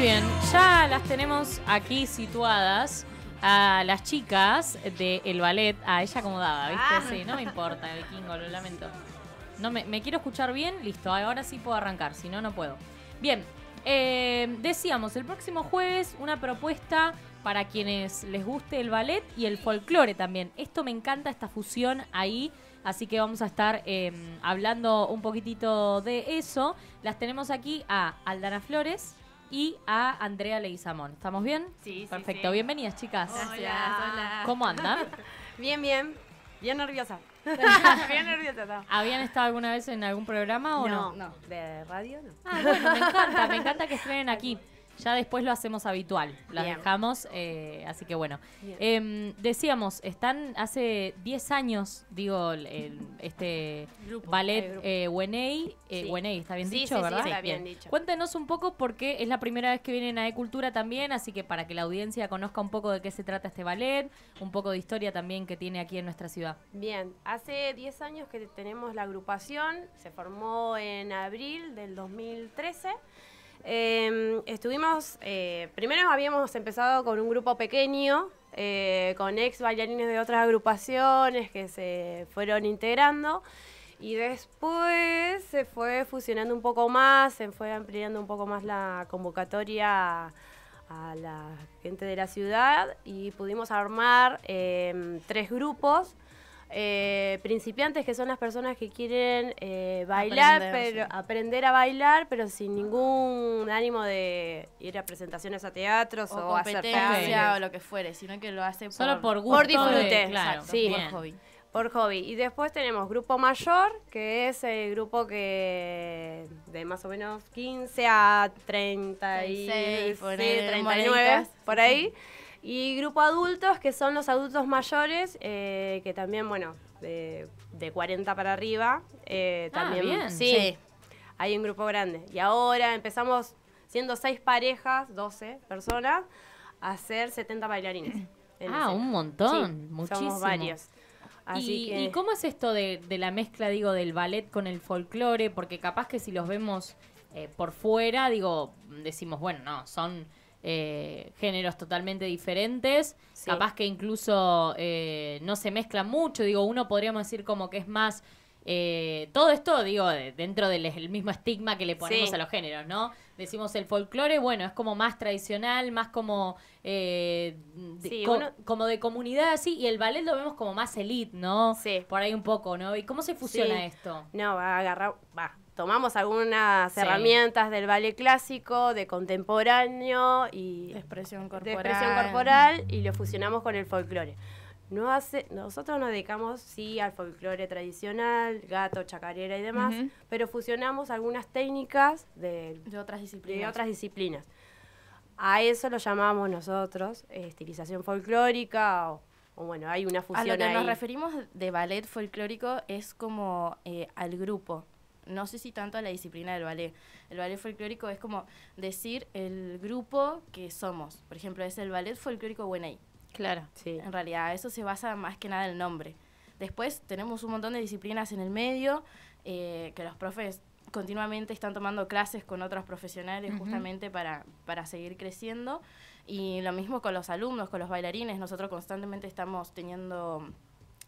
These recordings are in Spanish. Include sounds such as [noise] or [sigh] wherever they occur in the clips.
bien, ya las tenemos aquí situadas a las chicas del ballet, a ella acomodada, ¿viste? Ah. Sí, no me importa, el vikingo, lo lamento. No, me, quiero escuchar bien, listo, ahora sí puedo arrancar, si no, no puedo. Bien, eh, decíamos, el próximo jueves una propuesta para quienes les guste el ballet y el folclore también. Esto me encanta, esta fusión ahí. Así que vamos a estar em, hablando un poquitito de eso. Las tenemos aquí a Aldana Flores, y a Andrea Leguizamón. ¿Estamos bien? Sí, Perfecto. Sí, Bienvenidas, chicas. Hola, hola. ¿Cómo andan? [laughs] bien, bien. Bien nerviosa. [laughs] bien nerviosa. ¿Habían estado alguna vez en algún programa o no? No, no. ¿De radio no? Ah, bueno, me encanta. Me encanta que estrenen aquí. [laughs] Ya después lo hacemos habitual, la dejamos, eh, así que bueno. Em, decíamos, están hace 10 años, digo, este ballet eh, Wenei, eh, está bien dicho, sí, ¿verdad? está bien, dicho. Cuéntenos un poco porque es la primera vez que vienen a E-Cultura también, así que para que la audiencia conozca un poco de qué se trata este ballet, un poco de historia también que tiene aquí en nuestra ciudad. Bien, hace 10 años que tenemos la agrupación, se formó en abril del 2013. Em, estuvimos, eh, primero habíamos empezado con un grupo pequeño, eh, con ex bailarines de otras agrupaciones que se fueron integrando y después se fue fusionando un poco más, se fue ampliando un poco más la convocatoria a la gente de la ciudad y pudimos armar em, tres grupos eh, principiantes que son las personas que quieren eh, bailar, aprender, pero aprender a bailar, pero sin ningún ánimo de ir a presentaciones a teatros o, hacer competencia o lo que fuere, sino que lo hacen solo por, por gusto, por disfrute, por hobby. Por hobby. Y después tenemos grupo mayor, que es el grupo que de más o menos 15 a 36, por 39, por ahí. Y grupo adultos, que son los adultos mayores, eh, que también, bueno, de, de 40 para arriba. Eh, ah, también, Sí, hay un grupo grande. Y ahora empezamos siendo seis parejas, 12 personas, a ser 70 bailarines. [clears throat] Ah, un montón, muchísimos muchísimo. Somos varios. ¿Y, ¿Y, cómo es esto de, de, la mezcla, digo, del ballet con el folclore? Porque capaz que si los vemos eh, por fuera, digo, decimos, bueno, no, son eh, géneros totalmente diferentes, capaz que incluso eh, no se mezclan mucho, digo, uno podríamos decir como que es más... Eh, todo esto, digo, dentro del mismo estigma que le ponemos a los géneros, ¿no? Decimos el folclore, bueno, es como más tradicional, más como de, como de comunidad, así, y el ballet lo vemos como más elite, ¿no? Sí. Por ahí un poco, ¿no? ¿Y cómo se fusiona esto? No, va a agarrar, va, tomamos algunas herramientas del ballet clásico, de contemporáneo y... expresión corporal. y lo fusionamos con el folclore. No hace, nosotros nos dedicamos, sí, al folclore tradicional, gato, chacarera y demás, pero fusionamos algunas técnicas de, otras disciplinas. A eso lo llamamos nosotros eh, estilización folclórica o bueno, hay una fusión. A lo que nos referimos de ballet folclórico es como eh, al grupo no sé si tanto a la disciplina del ballet. El ballet folclórico es como decir el grupo que somos. Por ejemplo, es el ballet folclórico Buenay. Claro, sí. En realidad, eso se basa más que nada en el nombre. Después tenemos un montón de disciplinas en el medio, eh, que los profes continuamente están tomando clases con otros profesionales justamente para, para seguir creciendo. Y lo mismo con los alumnos, con los bailarines. Nosotros constantemente estamos teniendo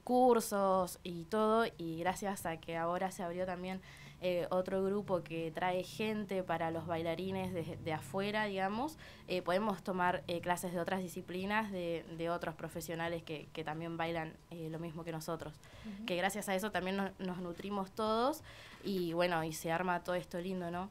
cursos y todo, y gracias a que ahora se abrió también eh, otro grupo que trae gente para los bailarines de, afuera, digamos, eh, podemos tomar eh, clases de otras disciplinas, de, otros profesionales que, también bailan lo mismo que nosotros. Que gracias a eso también nos nutrimos todos y bueno, y se arma todo esto lindo, ¿no?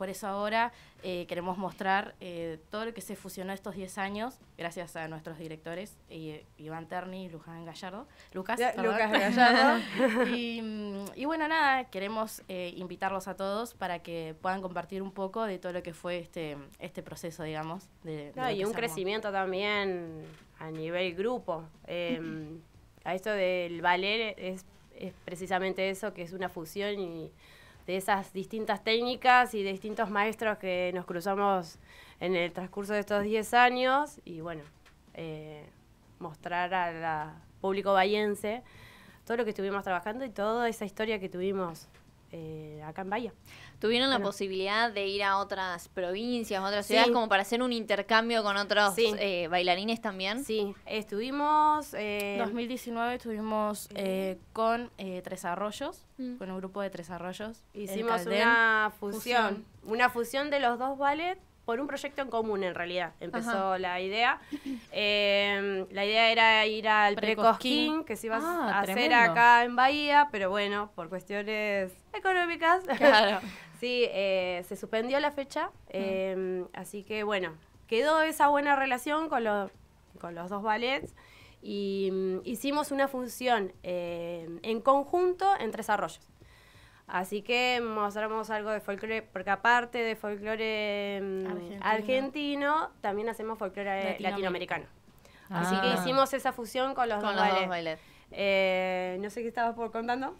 Por eso ahora eh, queremos mostrar eh, todo lo que se fusionó estos 10 años, gracias a nuestros directores, eh, Iván Terni y Luján Gallardo, Lucas, Gallardo. [laughs] Mm, y, bueno, nada, queremos invitarlos a todos para que puedan compartir un poco de todo lo que fue este, este proceso, digamos. y un crecimiento también a nivel grupo. Em, [clears throat] a esto del ballet es, es precisamente eso, que es una fusión y de esas distintas técnicas y de distintos maestros que nos cruzamos en el transcurso de estos 10 años y bueno, eh, mostrar al público bahiense todo lo que estuvimos trabajando y toda esa historia que tuvimos eh, acá en Bahía. ¿Tuvieron la posibilidad de ir a otras provincias, a otras ciudades, como para hacer un intercambio con otros eh, bailarines también? Sí, estuvimos... En eh, 2019 estuvimos con Tres Arroyos, mm. con un grupo de Tres Arroyos. Hicimos una fusión, una fusión de los dos ballets por un proyecto en común en realidad empezó la idea. [clears throat] Em, la idea era ir al Precosquín, que se iba a ah, hacer acá en Bahía, pero bueno, por cuestiones económicas, [laughs] sí, eh, se suspendió la fecha. Ah. Em, así que bueno, quedó esa buena relación con los, dos ballets y mm, hicimos una función eh, en conjunto en Tres Arroyos. Así que mostramos algo de folclore, porque aparte de folclore mm, argentino, también hacemos folclore latinoamericano. Así que ah. hicimos esa fusión con los, dos, bailes. Eh, no sé qué estabas por contando.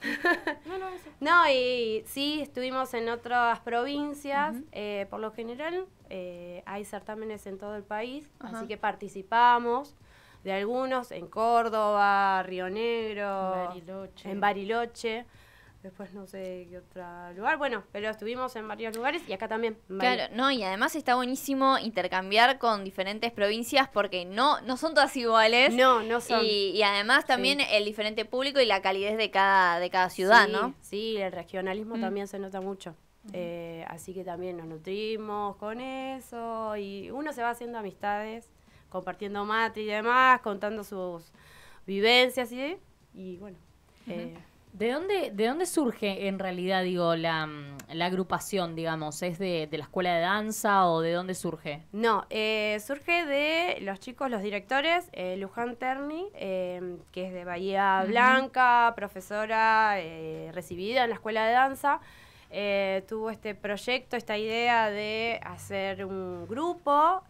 no, no, eso. No, y, sí, estuvimos en otras provincias. Eh, por lo general, eh, hay certámenes en todo el país, así que participamos de algunos en Córdoba, Río Negro, en Bariloche. Después no sé qué otro lugar. Bueno, pero estuvimos en varios lugares y acá también. Claro, no, y además está buenísimo intercambiar con diferentes provincias porque no, no son todas iguales. No, no son. Y, y además también el diferente público y la calidez de cada, de cada ciudad, ¿no? Sí, el regionalismo mm. también se nota mucho. Eh, así que también nos nutrimos con eso y uno se va haciendo amistades, compartiendo mate y demás, contando sus vivencias y, y bueno. ¿De dónde, ¿De dónde surge en realidad, digo, la, agrupación, digamos? ¿Es de, la escuela de danza o de dónde surge? No, eh, surge de los chicos, los directores, eh, Luján Terni, em, que es de Bahía Blanca, profesora eh, recibida en la escuela de danza. Eh, tuvo este proyecto, esta idea de hacer un grupo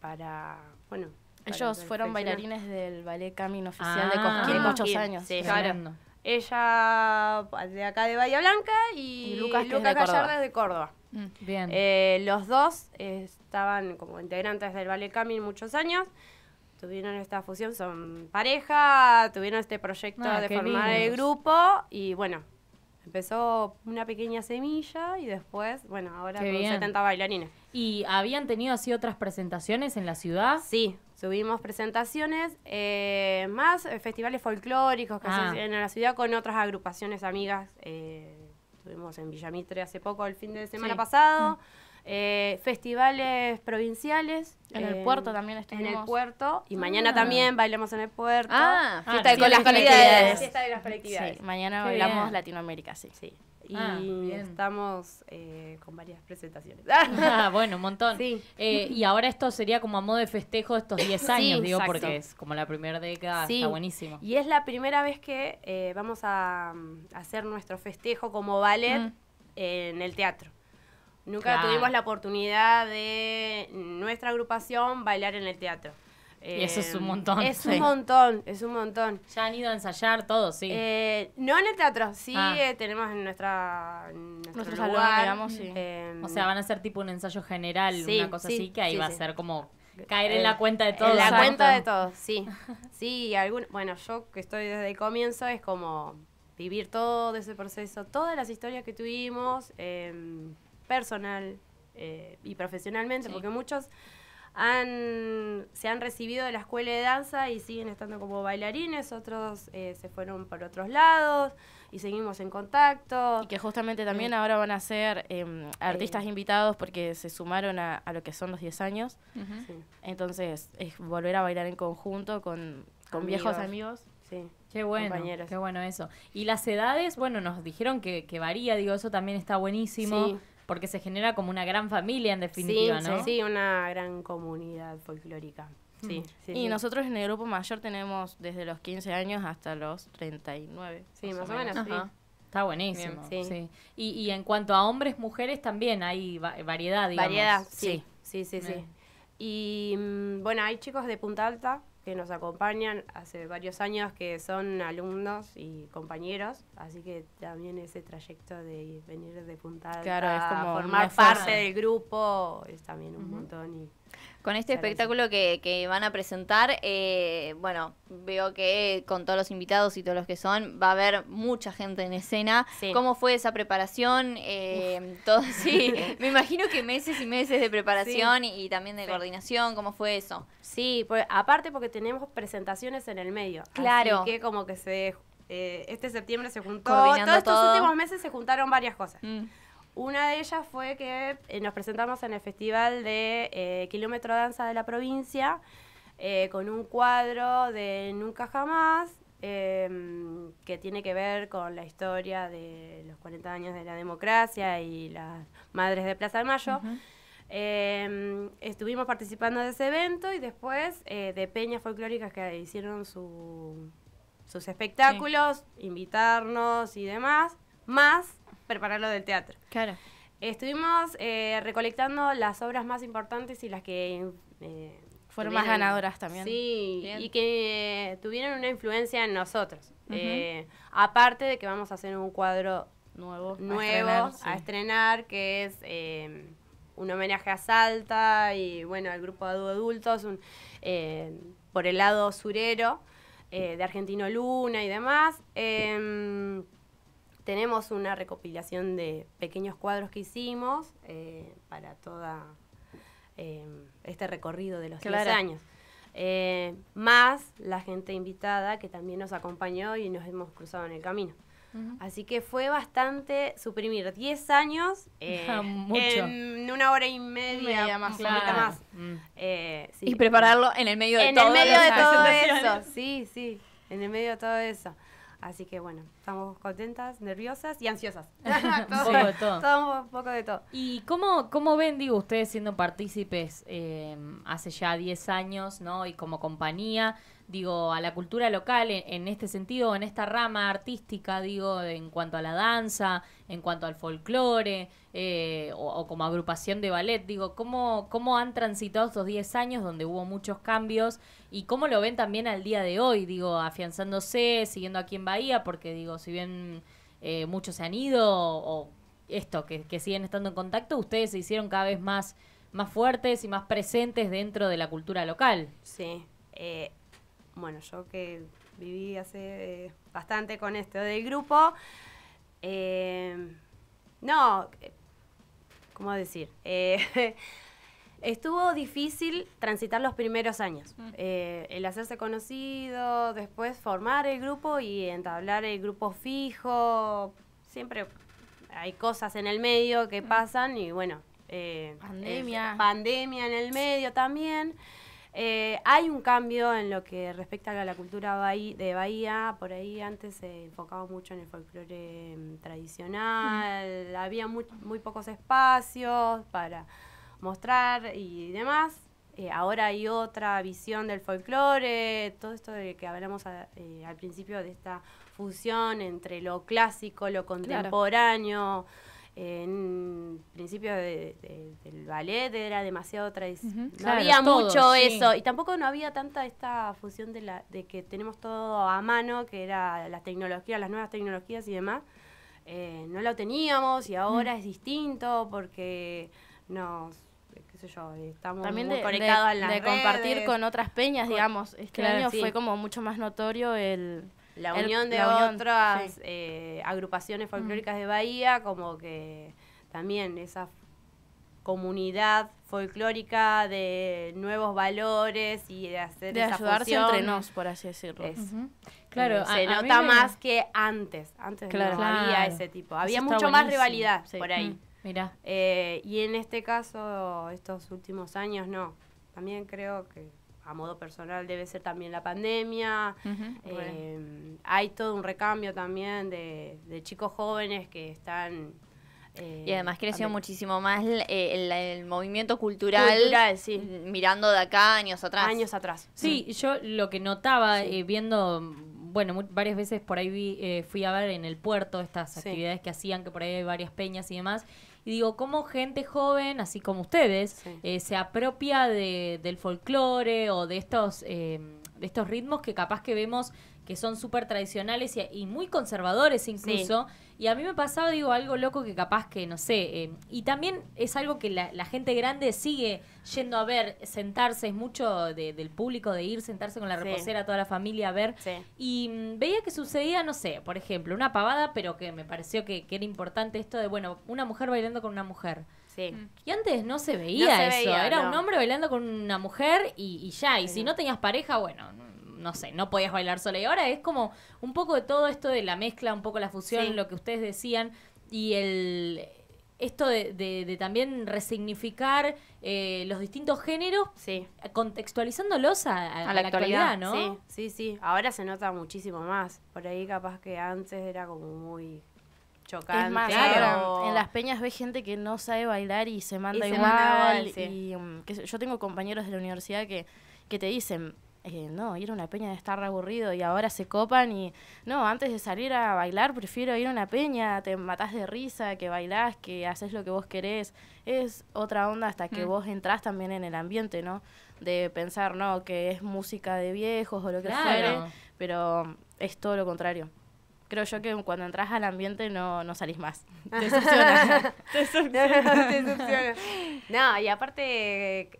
para, bueno... Ellos fueron bailarines del ballet Camino Oficial de Cosquín, muchos ah, años. Sí, claro. Ella pues, de acá de Bahía Blanca y, Lucas, de Córdoba. Mm. bien. Eh, los dos estaban como integrantes del Ballet Camin muchos años. Tuvieron esta fusión, son pareja, tuvieron este proyecto ah, de formar el grupo y bueno, empezó una pequeña semilla y después, bueno, ahora son con 70 bailarines. ¿Y habían tenido así otras presentaciones en la ciudad? Sí, Subimos presentaciones, eh, más eh, festivales folclóricos que ah. hacen en la ciudad con otras agrupaciones amigas. Eh, estuvimos en Villamitre hace poco, el fin de semana pasado. Mm. Eh, festivales provinciales. En el eh, puerto también estuvimos. En el puerto. Y ah. mañana también bailamos en el puerto. Ah, fiesta de, con las colectividades. de las colectividades. Sí, mañana bailamos Latinoamérica, sí. sí. Ah, y estamos eh, con varias presentaciones. [laughs] Ah, bueno, un montón. Eh, y ahora esto sería como a modo de festejo estos 10 años, digo, porque es como la primera década, está buenísimo. Y es la primera vez que eh, vamos a, mm, hacer nuestro festejo como ballet en el teatro. Nunca tuvimos la oportunidad de nuestra agrupación bailar en el teatro y eso es un em, montón. Es un montón, es un montón. Ya han ido a ensayar todos? sí. Eh, no en el teatro, sí ah. eh, tenemos en nuestra nuestro, sí. Em, o sea, van a ser tipo un ensayo general, una cosa así, que ahí va a ser como caer en eh, la cuenta de todos. En la cuenta de todos, sí. Sí, algún, bueno, yo que estoy desde el comienzo es como vivir todo ese proceso, todas las historias que tuvimos, em, personal y profesionalmente, porque muchos se han recibido de la escuela de danza y siguen estando como bailarines, otros eh, se fueron por otros lados y seguimos en contacto. Y que justamente también mm. ahora van a ser eh, eh. artistas invitados porque se sumaron a, lo que son los 10 años. Entonces es volver a bailar en conjunto con, viejos amigos. Sí. Qué bueno, compañeros. qué bueno eso. Y las edades, bueno, nos dijeron que, que varía, digo, eso también está buenísimo. Sí porque se genera como una gran familia en definitiva, ¿no? Sí, sí, una gran comunidad folclórica. Sí, mm. y nosotros en el grupo mayor tenemos desde los 15 años hasta los 39. Sí, más, o menos. Está buenísimo. sí. Y, y, en cuanto a hombres, mujeres también hay variedad, digamos. Variedad, sí. Sí, sí, sí. Y mm, bueno, hay chicos de Punta Alta que nos acompañan hace varios años, que son alumnos y compañeros, así que también ese trayecto de venir de Punta a formar parte del grupo es también un montón y con este espectáculo que, van a presentar, eh, bueno, veo que con todos los invitados y todos los que son, va a haber mucha gente en escena. ¿Cómo fue esa preparación? Eh, todo, [laughs] sí, [laughs] me imagino que meses y meses de preparación y, también de coordinación. ¿Cómo fue eso? Sí, pues, aparte porque tenemos presentaciones en el medio. Claro. Así que como que se... Eh, este septiembre se juntó... todos estos últimos meses se juntaron varias cosas. Mm. Una de ellas fue que eh, nos presentamos en el Festival de eh, Kilómetro Danza de la provincia eh, con un cuadro de Nunca Jamás em, que tiene que ver con la historia de los 40 años de la democracia y las madres de Plaza de Mayo. Em, estuvimos participando de ese evento y después de peñas folclóricas que hicieron sus espectáculos, invitarnos y demás, más preparar lo del teatro. Claro. Estuvimos eh, recolectando las obras más importantes y las que... Eh, Fueron más ganadoras también. Sí, y que eh, tuvieron una influencia en nosotros. aparte de que vamos a hacer un cuadro nuevo, nuevo a estrenar, que es un homenaje a Salta y bueno al grupo de adultos un, por el lado surero de Argentino Luna y demás em, tenemos una recopilación de pequeños cuadros que hicimos eh, para todo eh, este recorrido de los 10 años. Eh, más la gente invitada que también nos acompañó y nos hemos cruzado en el camino. Así que fue bastante suprimir 10 años [laughs] ah, en una hora y media, más, mm. y prepararlo en el medio de en el medio de todo eso sí sí en el medio de todo eso Así que bueno, estamos contentas, nerviosas y ansiosas. [laughs] todo, un poco de todo. poco de todo. ¿Y cómo, cómo ven, digo, ustedes siendo partícipes eh, hace ya 10 años, ¿no? Y como compañía, digo, a la cultura local en, este sentido, en esta rama artística, digo, en cuanto a la danza, en cuanto al folclore, eh, o, como agrupación de ballet, digo, ¿cómo, ¿cómo han transitado estos 10 años donde hubo muchos cambios y cómo lo ven también al día de hoy, digo, afianzándose, siguiendo aquí en Bahía, porque digo, si bien eh, muchos se han ido o esto, que, que siguen estando en contacto, ustedes se hicieron cada vez más más fuertes y más presentes dentro de la cultura local. Sí, eh, bueno, yo que viví hace eh, bastante con esto del grupo, eh, no, ¿cómo decir? Eh, [laughs] estuvo difícil transitar los primeros años, mm. el hacerse conocido, después formar el grupo y entablar el grupo fijo, siempre hay cosas en el medio que mm. pasan y bueno. pandemia. pandemia en el medio también. Eh, hay un cambio en lo que respecta a la cultura de Bahía. Por ahí antes se enfocaba mucho en el folclore mm, tradicional, mm. había muy, pocos espacios para mostrar y demás. Eh, ahora hay otra visión del folclore, todo esto de que hablamos eh, al principio de esta fusión entre lo clásico, lo contemporáneo en principio de, del ballet era demasiado tradicional. No había mucho eso. Y tampoco no había tanta esta fusión de, la, de que tenemos todo a mano, que era las tecnologías, las nuevas tecnologías y demás. Eh, no lo teníamos y ahora es distinto porque nos qué sé yo, estamos También muy de, compartir con otras peñas, digamos. Este año fue como mucho más notorio el, la unión de otras eh, agrupaciones folclóricas de Bahía, como que también esa comunidad folclórica de nuevos valores y de hacer de esa ayudarse entre nos, por así decirlo. Eh, claro, se nota más que antes. Antes no había ese tipo. Había mucho más rivalidad por ahí. Mm, eh, y en este caso, estos últimos años, no. También creo que a modo personal debe ser también la pandemia. Eh, hay todo un recambio también de, chicos jóvenes que están eh, y además creció muchísimo más el, eh, movimiento cultural, mirando de acá años atrás. Años atrás. Sí, yo lo que notaba viendo, bueno, varias veces por ahí fui a ver en el puerto estas actividades que hacían, que por ahí hay varias peñas y demás, y digo, cómo gente joven, así como ustedes, eh, se apropia de, del folclore o de estos, eh, de estos ritmos que capaz que vemos que son súper tradicionales y, muy conservadores incluso. Y a mí me pasaba, digo, algo loco que capaz que, no sé, eh, y también es algo que la, gente grande sigue yendo a ver, sentarse, es mucho del público de ir, sentarse con la reposera, toda la familia a ver. Y mm, veía que sucedía, no sé, por ejemplo, una pavada, pero que me pareció que, era importante esto de, bueno, una mujer bailando con una mujer. Mm. Y antes no se veía eso, era un hombre bailando con una mujer y, y ya, y si no tenías pareja, bueno, no sé, no podías bailar sola. Y ahora es como un poco de todo esto de la mezcla, un poco la fusión, lo que ustedes decían, y el esto de, también resignificar eh, los distintos géneros, contextualizándolos a, la, actualidad, ¿no? Sí, sí, Ahora se nota muchísimo más. Por ahí capaz que antes era como muy chocante. claro. en las peñas ve gente que no sabe bailar y se manda igual. y, mm, yo tengo compañeros de la universidad que, que te dicen, eh, no, ir a una peña de estar aburrido y ahora se copan y no, antes de salir a bailar prefiero ir a una peña, te matás de risa, que bailás, que haces lo que vos querés. Es otra onda hasta que mm. vos entrás también en el ambiente, ¿no? De pensar, no, que es música de viejos o lo que sea, pero es todo lo contrario creo yo que cuando entras al ambiente no, salís más. [laughs] Te succiona. [laughs] te succiona. te succiona. No, y aparte,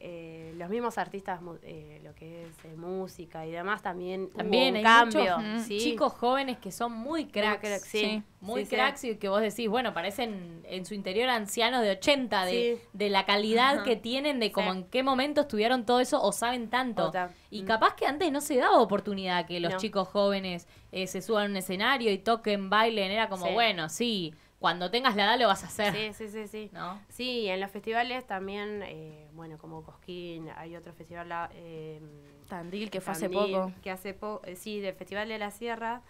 eh, los mismos artistas, eh, lo que es eh, música y demás, también, también hay Muchos, mm, Chicos jóvenes que son muy cracks. sí muy y que vos decís, bueno, parecen en su interior ancianos de 80, de, la calidad que tienen, de como en qué momento estuvieron todo eso o saben tanto. Y mm. capaz que antes no se daba oportunidad que los chicos jóvenes eh, se suban a un escenario y toquen, bailen, era como, bueno, sí, cuando tengas la edad lo vas a hacer. Sí, sí, sí, sí. Sí, en los festivales también, eh, bueno, como Cosquín, hay otro festival... Eh, Tandil, que fue hace poco. Que hace poco, sí, del Festival de la Sierra.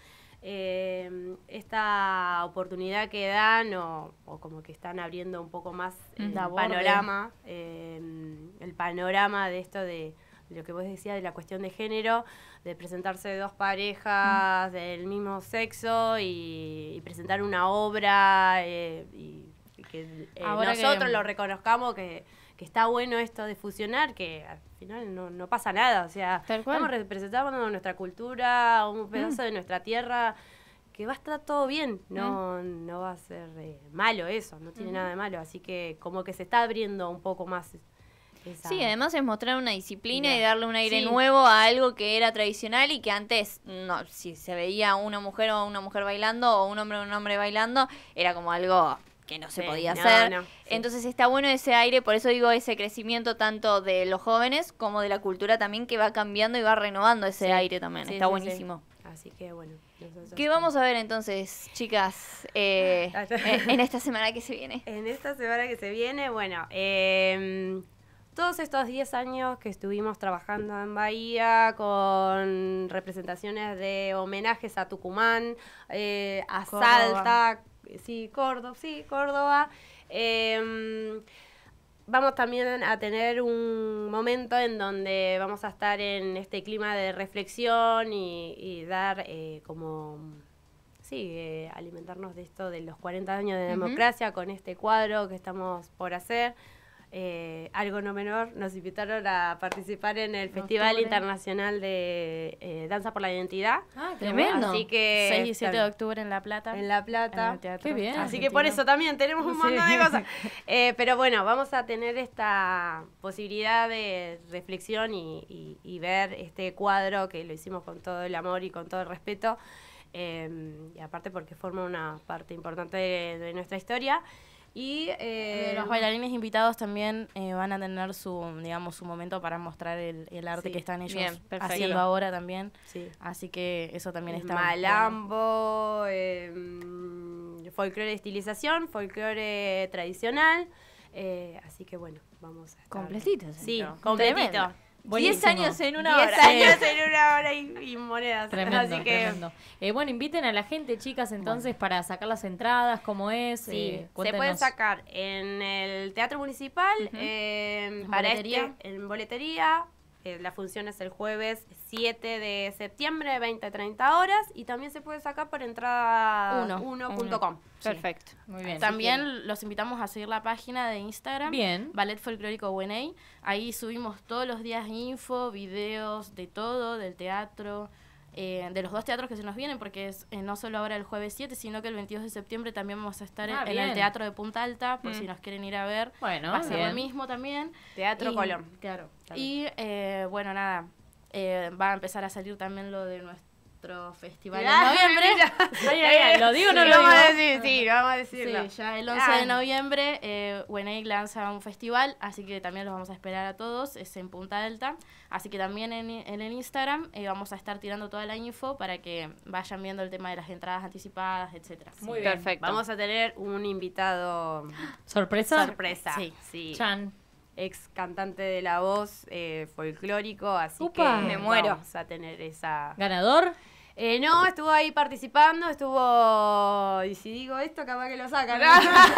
Eh, esta oportunidad que dan o, como que están abriendo un poco más mm. el panorama, eh, el panorama de esto de, lo que vos decías de la cuestión de género, de presentarse dos parejas mm. del mismo sexo y, presentar una obra eh, y, que nosotros em lo reconozcamos que que está bueno esto de fusionar, que al final no, pasa nada, o sea, estamos representando nuestra cultura, un mm. pedazo de nuestra tierra, que va a estar todo bien, no, mm. no va a ser eh, malo eso, no tiene mm. nada de malo, así que como que se está abriendo un poco más esa. Sí, además es mostrar una disciplina y darle un aire nuevo a algo que era tradicional y que antes, no, si se veía una mujer o una mujer bailando o un hombre o un hombre bailando, era como algo que no se podía hacer. Entonces está bueno ese aire, por eso digo ese crecimiento tanto de los jóvenes como de la cultura también que va cambiando y va renovando ese aire también. está buenísimo. Así que bueno. ¿Qué vamos a ver entonces, chicas, eh, ah, en, esta semana que se viene? [laughs] En esta semana que se viene, bueno, em, todos estos 10 años que estuvimos trabajando en Bahía con representaciones de homenajes a Tucumán, eh, a Salta, sí, Córdoba, sí, Córdoba. Em, vamos también a tener un momento en donde vamos a estar en este clima de reflexión y, dar eh, como, sí, eh, alimentarnos de esto de los 40 años de democracia con este cuadro que estamos por hacer. Eh, algo no menor, nos invitaron a participar en el Festival Internacional de eh, Danza por la Identidad. Ah, tremendo. Así que 6 y 7 de octubre en La Plata. En La Plata. Qué bien. Así que por eso también tenemos un montón de cosas. [laughs] Eh, pero bueno, vamos a tener esta posibilidad de reflexión y, ver este cuadro que lo hicimos con todo el amor y con todo el respeto. y aparte porque forma una parte importante de nuestra historia. Y eh, eh, los bailarines invitados también eh, van a tener su, digamos, su momento para mostrar el, el arte que están ellos haciendo ahora también. Así que eso también está. Malambo, em, folclore estilización, folclore tradicional. así que bueno, vamos a. Estar... Completito, Sí, completito. Diez años en una hora. 10 años en una hora y, monedas. Así que... Eh, bueno, inviten a la gente, chicas, entonces, para sacar las entradas, cómo es. Sí, eh, se pueden sacar en el Teatro Municipal, eh, este, ¿En, boletería? en boletería, eh, la función es el jueves 7 de septiembre, 20-30 horas, y también se puede sacar por entrada1.com. Perfecto, muy bien. También los invitamos a seguir la página de Instagram, bien. Ballet Folclórico UNA. Ahí subimos todos los días info, videos, de todo, del teatro. Eh, de los dos teatros que se nos vienen, porque es eh, no solo ahora el jueves 7, sino que el 22 de septiembre también vamos a estar ah, en, el Teatro de Punta Alta, por si mm. nos quieren ir a ver. Bueno, lo mismo también. Teatro Colón. Claro. Y eh, bueno, nada, va a empezar a salir también lo de nuestro festival en noviembre. [laughs] [laughs] ¿Lo digo no lo digo? vamos a decirlo. ya el 11 de noviembre eh, lanza un festival, así que también los vamos a esperar a todos, es en Punta Delta. Así que también en, el Instagram eh, vamos a estar tirando toda la info para que vayan viendo el tema de las entradas anticipadas, etcétera. Muy bien. Perfecto. Vamos a tener un invitado... ¿Sorpresa? Sorpresa, sí. sí. Chan ex cantante de la voz eh, folclórico, así que me muero. Vamos a tener esa. ¿Ganador? Eh, no, estuvo ahí participando, estuvo. Y si digo esto, capaz que lo sacan. ¿no? [laughs] Estaba,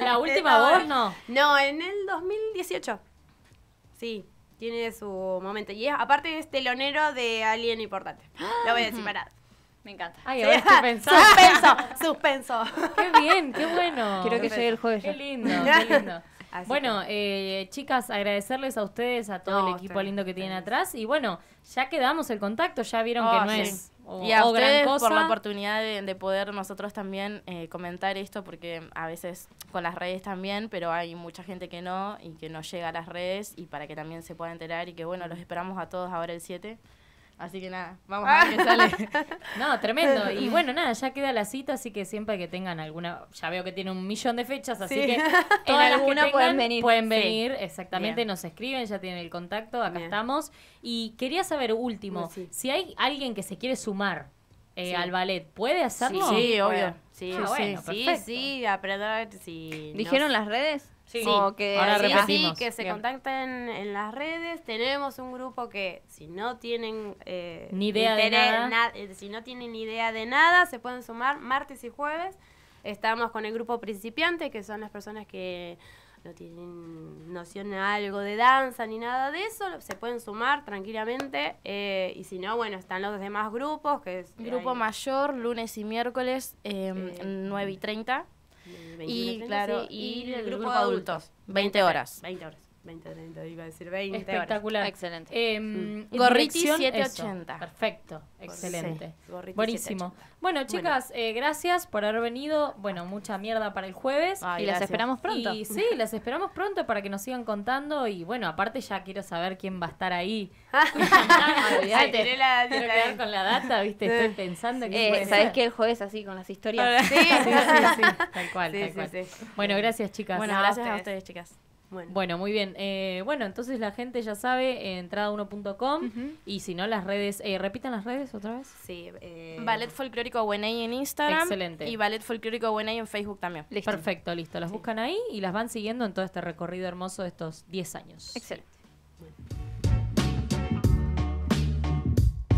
La última voz, no. No, en el 2018. Sí, tiene su momento. Y es, aparte es telonero de Alien Importante. Lo voy a decir para. Me encanta. Ay, [laughs] Suspenso, suspenso. Qué bien, qué bueno. Quiero que llegue el jueves. Qué lindo, qué lindo bueno, eh, chicas, agradecerles a ustedes, a todo el equipo lindo que tienen atrás. Y bueno, ya quedamos el contacto, ya vieron que oh, no es o, y por la oportunidad de, de poder nosotros también eh, comentar esto, porque a veces con las redes también, pero hay mucha gente que no y que no llega a las redes y para que también se pueda enterar y que bueno, los esperamos a todos ahora el 7. Así que nada, vamos a ver qué sale. Ah. [laughs] No, tremendo. Y [laughs] bueno, nada, ya queda la cita, así que siempre que tengan alguna, ya veo que tiene un millón de fechas, así que [laughs] todas las pueden venir. Pueden venir, exactamente, nos escriben, ya tienen el contacto, acá estamos. Y quería saber último, si hay alguien que se quiere sumar eh, al ballet. ¿Puede hacerlo? Sí, obvio. Sí, sí, sí, aprender. ¿Dijeron las redes? Sí, que, que se contacten en las redes. Tenemos un grupo que si no tienen eh, ni idea de eh, si no tienen idea de nada, se pueden sumar martes y jueves. Estamos con el grupo principiante, que son las personas que no tienen noción algo de danza ni nada de eso, se pueden sumar tranquilamente. Eh, y si no, bueno, están los demás grupos, que es... Grupo mayor, lunes y miércoles, 9 em, y 30. y, claro, y, el, grupo, grupo, adultos, 20 horas. 20 horas. 20, 30, iba a decir 20. Espectacular. Excelente. Em, Gorriti 780. Perfecto, excelente. Buenísimo. Bueno, chicas, eh, gracias por haber venido. Bueno, mucha mierda para el jueves. y las esperamos pronto. Y, sí, las esperamos pronto para que nos sigan contando. Y bueno, aparte ya quiero saber quién va a estar ahí. [laughs] Olvídate. quiero quedar con la data, ¿viste? Estoy pensando que. Eh, ¿Sabes que el jueves así con las historias? Sí, sí, sí. Tal cual, tal cual. Bueno, gracias, chicas. Bueno, gracias a ustedes, chicas. Bueno. muy bien. Eh, bueno, entonces la gente ya sabe, eh, entrada1.com. Y si no, las redes. Eh, ¿Repitan las redes otra vez? Sí. Ballet Folclórico Buenay en Instagram. Excelente. Y Ballet Folclórico Buenay en Facebook también. Perfecto, listo. Las buscan ahí y las van siguiendo en todo este recorrido hermoso de estos 10 años. Excelente.